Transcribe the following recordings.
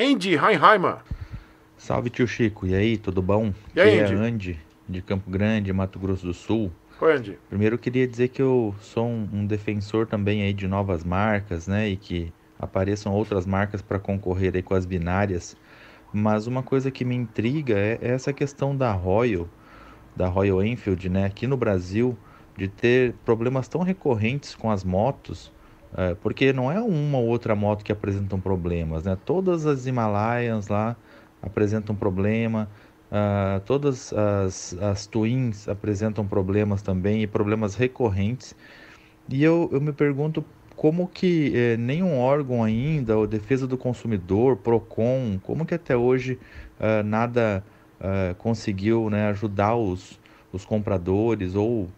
Andy Heinheimer. Salve tio Chico, e aí, tudo bom? E aí, é Andy? É Andy, de Campo Grande, Mato Grosso do Sul. Oi, Andy. Primeiro eu queria dizer que eu sou um, defensor também aí de novas marcas, né, e que apareçam outras marcas para concorrer aí com as binárias. Mas uma coisa que me intriga é, é essa questão da Royal, da Royal Enfield, né, aqui no Brasil, de ter problemas tão recorrentes com as motos é, porque não é uma ou outra moto que apresentam problemas, né? Todas as Himalayas lá apresentam problema, uh, todas as, as Twins apresentam problemas também, e problemas recorrentes. E eu, eu me pergunto como que eh, nenhum órgão ainda, ou Defesa do Consumidor, PROCON, como que até hoje uh, nada uh, conseguiu né, ajudar os, os compradores ou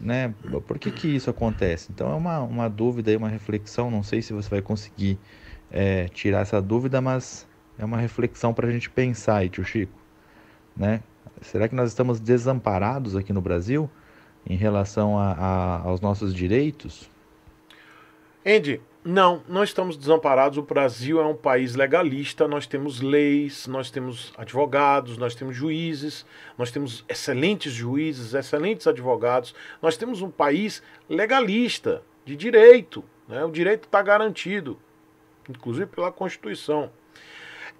né? Por que, que isso acontece? Então é uma, uma dúvida e uma reflexão. Não sei se você vai conseguir é, tirar essa dúvida, mas é uma reflexão para a gente pensar aí, tio Chico. Né? Será que nós estamos desamparados aqui no Brasil em relação a, a aos nossos direitos? Andy, não, não estamos desamparados. O Brasil é um país legalista, nós temos leis, nós temos advogados, nós temos juízes, nós temos excelentes juízes, excelentes advogados. Nós temos um país legalista, de direito. Né? O direito está garantido, inclusive pela Constituição.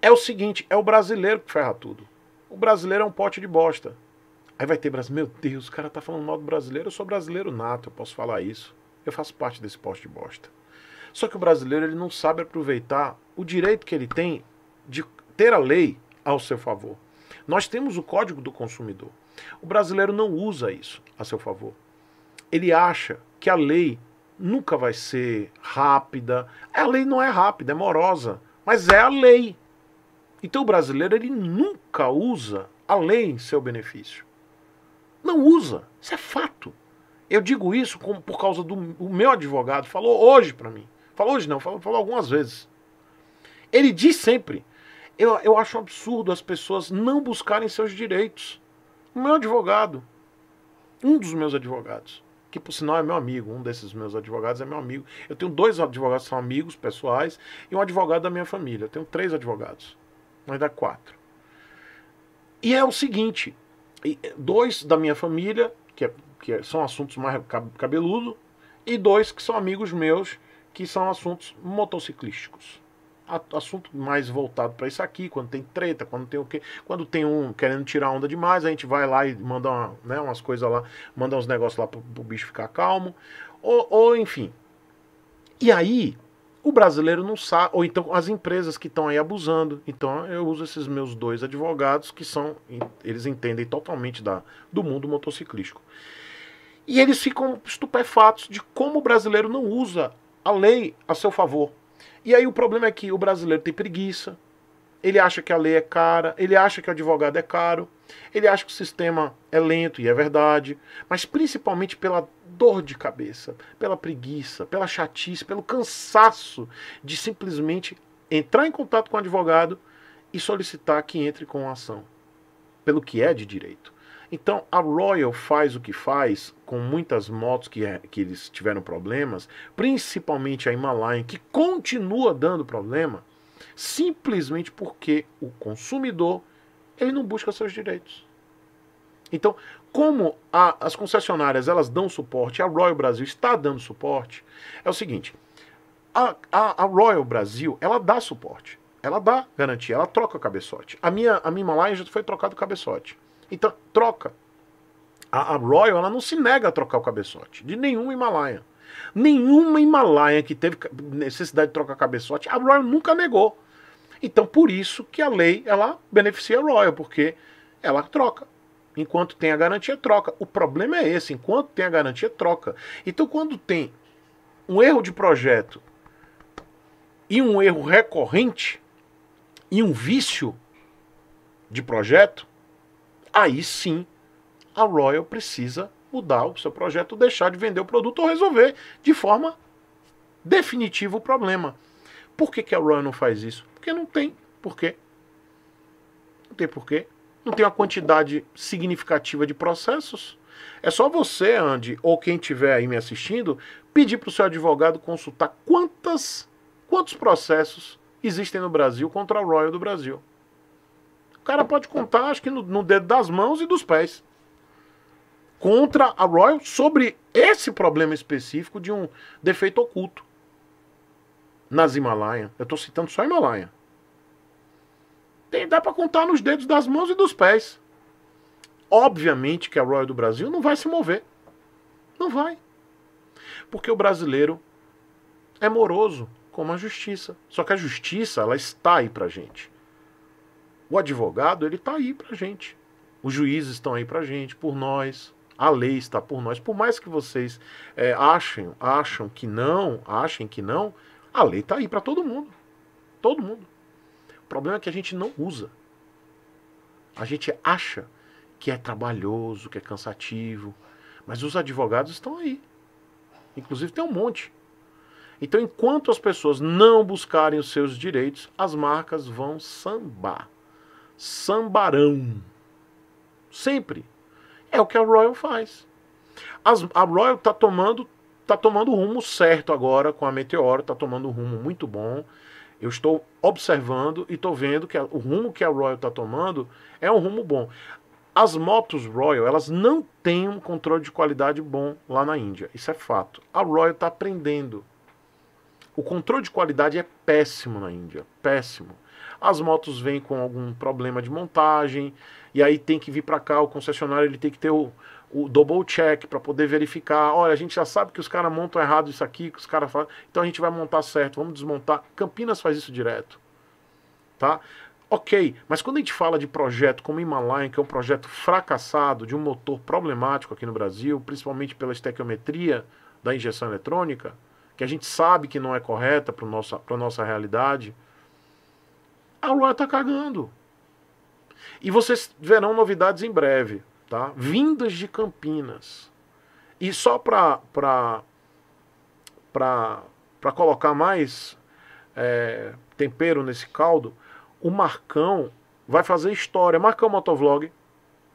É o seguinte: é o brasileiro que ferra tudo. O brasileiro é um pote de bosta. Aí vai ter Brasil. meu Deus, o cara está falando mal do brasileiro, eu sou brasileiro nato, eu posso falar isso. Eu faço parte desse pote de bosta. Só que o brasileiro ele não sabe aproveitar o direito que ele tem de ter a lei ao seu favor. Nós temos o Código do Consumidor. O brasileiro não usa isso a seu favor. Ele acha que a lei nunca vai ser rápida. A lei não é rápida, é morosa, mas é a lei. Então o brasileiro ele nunca usa a lei em seu benefício. Não usa, isso é fato. Eu digo isso por causa do meu advogado falou hoje para mim. Falou hoje não, falou, falou algumas vezes. Ele diz sempre: eu, eu acho absurdo as pessoas não buscarem seus direitos. O meu advogado, um dos meus advogados, que por sinal é meu amigo, um desses meus advogados é meu amigo. Eu tenho dois advogados que são amigos pessoais e um advogado da minha família. Eu tenho três advogados, ainda quatro. E é o seguinte: dois da minha família, que, é, que são assuntos mais cabeludo, e dois que são amigos meus, que são assuntos motociclísticos. Assunto mais voltado para isso aqui, quando tem treta, quando tem o quê? Quando tem um querendo tirar onda demais, a gente vai lá e manda uma, né, umas coisas lá, manda uns negócios lá para o bicho ficar calmo, ou, ou enfim. E aí, o brasileiro não sabe, ou então as empresas que estão aí abusando. Então eu uso esses meus dois advogados que são, eles entendem totalmente da, do mundo motociclístico. E eles ficam estupefatos de como o brasileiro não usa a lei a seu favor. E aí o problema é que o brasileiro tem preguiça, ele acha que a lei é cara, ele acha que o advogado é caro, ele acha que o sistema é lento, e é verdade, mas principalmente pela dor de cabeça, pela preguiça, pela chatice, pelo cansaço de simplesmente entrar em contato com o advogado e solicitar que entre com a ação, pelo que é de direito. Então a Royal faz o que faz com muitas motos que, é, que eles tiveram problemas, principalmente a Himalayan, que continua dando problema, simplesmente porque o consumidor ele não busca seus direitos. Então, como a, as concessionárias elas dão suporte, a Royal Brasil está dando suporte, é o seguinte: a, a, a Royal Brasil ela dá suporte, ela dá garantia, ela troca o cabeçote. A minha, a minha Himalaia já foi trocado o cabeçote. Então, troca. A, a Royal ela não se nega a trocar o cabeçote de nenhuma Himalaia. Nenhuma Himalaia que teve necessidade de trocar cabeçote, a Royal nunca negou. Então, por isso que a lei ela beneficia a Royal, porque ela troca. Enquanto tem a garantia, troca. O problema é esse: enquanto tem a garantia, troca. Então, quando tem um erro de projeto e um erro recorrente e um vício de projeto, aí sim a Royal precisa mudar o seu projeto, deixar de vender o produto ou resolver de forma definitiva o problema. Por que, que a Royal não faz isso? Porque não tem porquê. Não tem porquê. Não tem uma quantidade significativa de processos. É só você, Andy, ou quem estiver aí me assistindo, pedir para o seu advogado consultar quantas, quantos processos existem no Brasil contra a Royal do Brasil. O cara pode contar, acho que no, no dedo das mãos e dos pés. Contra a Royal sobre esse problema específico de um defeito oculto nas Himalaia. Eu estou citando só Himalaia. Tem, dá para contar nos dedos das mãos e dos pés. Obviamente que a Royal do Brasil não vai se mover. Não vai. Porque o brasileiro é moroso, como a justiça. Só que a justiça, ela está aí pra gente. O advogado, ele está aí para gente. Os juízes estão aí para gente, por nós. A lei está por nós. Por mais que vocês é, achem, acham que não, achem que não, a lei está aí para todo mundo. Todo mundo. O problema é que a gente não usa. A gente acha que é trabalhoso, que é cansativo, mas os advogados estão aí. Inclusive tem um monte. Então, enquanto as pessoas não buscarem os seus direitos, as marcas vão sambar sambarão. Sempre. É o que a Royal faz. As, a Royal está tomando tá tomando o rumo certo agora com a Meteoro, está tomando um rumo muito bom. Eu estou observando e estou vendo que a, o rumo que a Royal está tomando é um rumo bom. As motos Royal, elas não têm um controle de qualidade bom lá na Índia. Isso é fato. A Royal está aprendendo. O controle de qualidade é péssimo na Índia. Péssimo as motos vêm com algum problema de montagem, e aí tem que vir para cá, o concessionário ele tem que ter o, o double check para poder verificar. Olha, a gente já sabe que os caras montam errado isso aqui, que os caras falam, então a gente vai montar certo, vamos desmontar. Campinas faz isso direto. Tá? Ok, mas quando a gente fala de projeto como Himalayan, que é um projeto fracassado, de um motor problemático aqui no Brasil, principalmente pela estequiometria da injeção eletrônica, que a gente sabe que não é correta para a nossa, pra nossa realidade, a Lua tá cagando. E vocês verão novidades em breve, tá? Vindas de Campinas. E só para pra, pra, pra colocar mais é, tempero nesse caldo, o Marcão vai fazer história. Marcão Motovlog.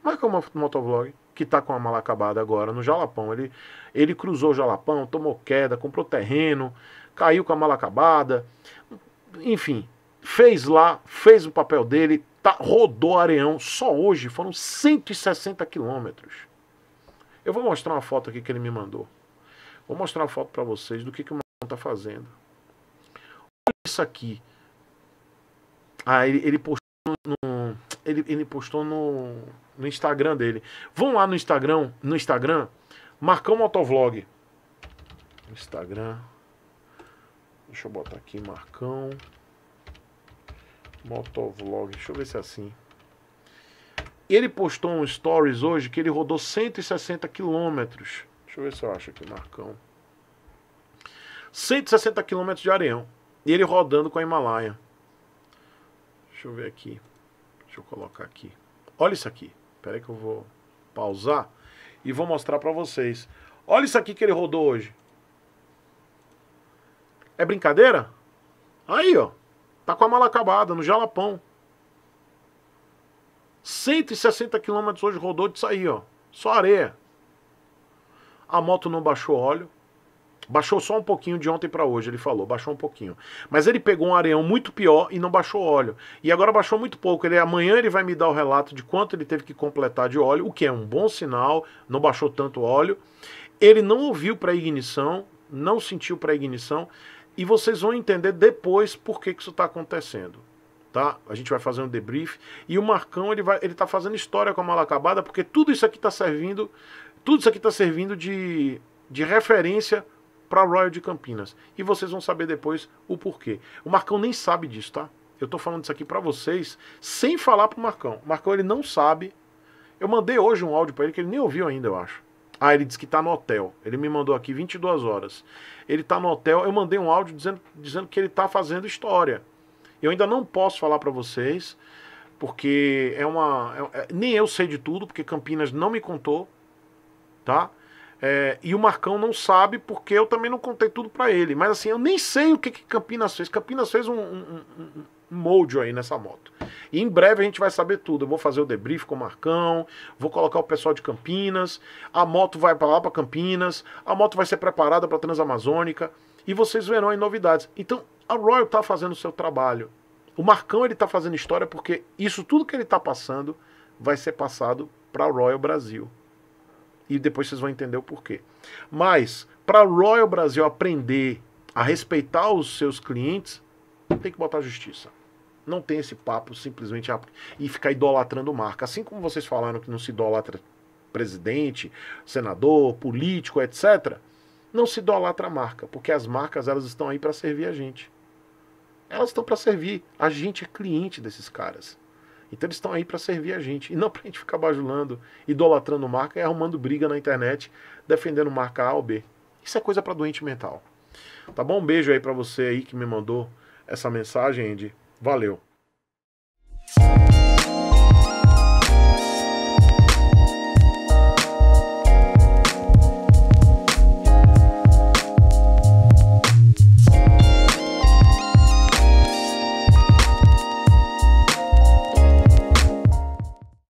Marcão Motovlog que está com a mala acabada agora no Jalapão. Ele, ele cruzou o Jalapão, tomou queda, comprou terreno, caiu com a mala acabada. Enfim, fez lá, fez o papel dele, tá, rodou Areão. Só hoje foram 160 quilômetros. Eu vou mostrar uma foto aqui que ele me mandou. Vou mostrar uma foto para vocês do que, que o Marcão está fazendo. Olha isso aqui. Ah, ele, ele postou no, ele, ele postou no, no Instagram dele. Vão lá no Instagram, no Instagram, Marcão Motovlog. Instagram. Deixa eu botar aqui Marcão Motovlog, deixa eu ver se é assim. Ele postou um stories hoje que ele rodou 160 quilômetros. Deixa eu ver se eu acho aqui, Marcão. 160 quilômetros de areião. E ele rodando com a Himalaia. Deixa eu ver aqui. Deixa eu colocar aqui. Olha isso aqui. Espera aí que eu vou pausar e vou mostrar para vocês. Olha isso aqui que ele rodou hoje. É brincadeira? Aí, ó. Tá com a mala acabada, no Jalapão. 160 quilômetros hoje rodou disso aí, ó. Só areia. A moto não baixou óleo. Baixou só um pouquinho de ontem para hoje, ele falou, baixou um pouquinho. Mas ele pegou um areão muito pior e não baixou óleo. E agora baixou muito pouco. Ele amanhã ele vai me dar o relato de quanto ele teve que completar de óleo, o que é um bom sinal, não baixou tanto óleo. Ele não ouviu para ignição, não sentiu para ignição. E vocês vão entender depois por que, que isso está acontecendo. Tá? A gente vai fazer um debrief. E o Marcão ele vai, ele está fazendo história com a mala acabada, porque tudo isso aqui está servindo. Tudo isso aqui está servindo de, de referência para Royal de Campinas. E vocês vão saber depois o porquê. O Marcão nem sabe disso, tá? Eu tô falando isso aqui para vocês sem falar pro Marcão. O Marcão ele não sabe. Eu mandei hoje um áudio para ele que ele nem ouviu ainda, eu acho. Ah, ele disse que está no hotel. Ele me mandou aqui 22 horas. Ele está no hotel. Eu mandei um áudio dizendo, dizendo que ele está fazendo história. Eu ainda não posso falar para vocês, porque é uma. É, é, nem eu sei de tudo, porque Campinas não me contou, tá? É, e o Marcão não sabe, porque eu também não contei tudo para ele. Mas assim, eu nem sei o que, que Campinas fez. Campinas fez um, um, um, um molde aí nessa moto. E em breve a gente vai saber tudo. Eu vou fazer o debrief com o Marcão, vou colocar o pessoal de Campinas, a moto vai para lá para Campinas, a moto vai ser preparada para Transamazônica e vocês verão aí novidades. Então, a Royal está fazendo o seu trabalho. O Marcão ele tá fazendo história porque isso tudo que ele está passando vai ser passado para Royal Brasil. E depois vocês vão entender o porquê. Mas para Royal Brasil aprender a respeitar os seus clientes, tem que botar justiça. Não tem esse papo simplesmente ah, e ficar idolatrando marca. Assim como vocês falaram que não se idolatra presidente, senador, político, etc. Não se idolatra a marca, porque as marcas elas estão aí para servir a gente. Elas estão para servir. A gente é cliente desses caras. Então eles estão aí para servir a gente. E não para a gente ficar bajulando, idolatrando marca e arrumando briga na internet, defendendo marca A ou B. Isso é coisa para doente mental. Tá bom? Um beijo aí para você aí que me mandou essa mensagem, Andy. Valeu.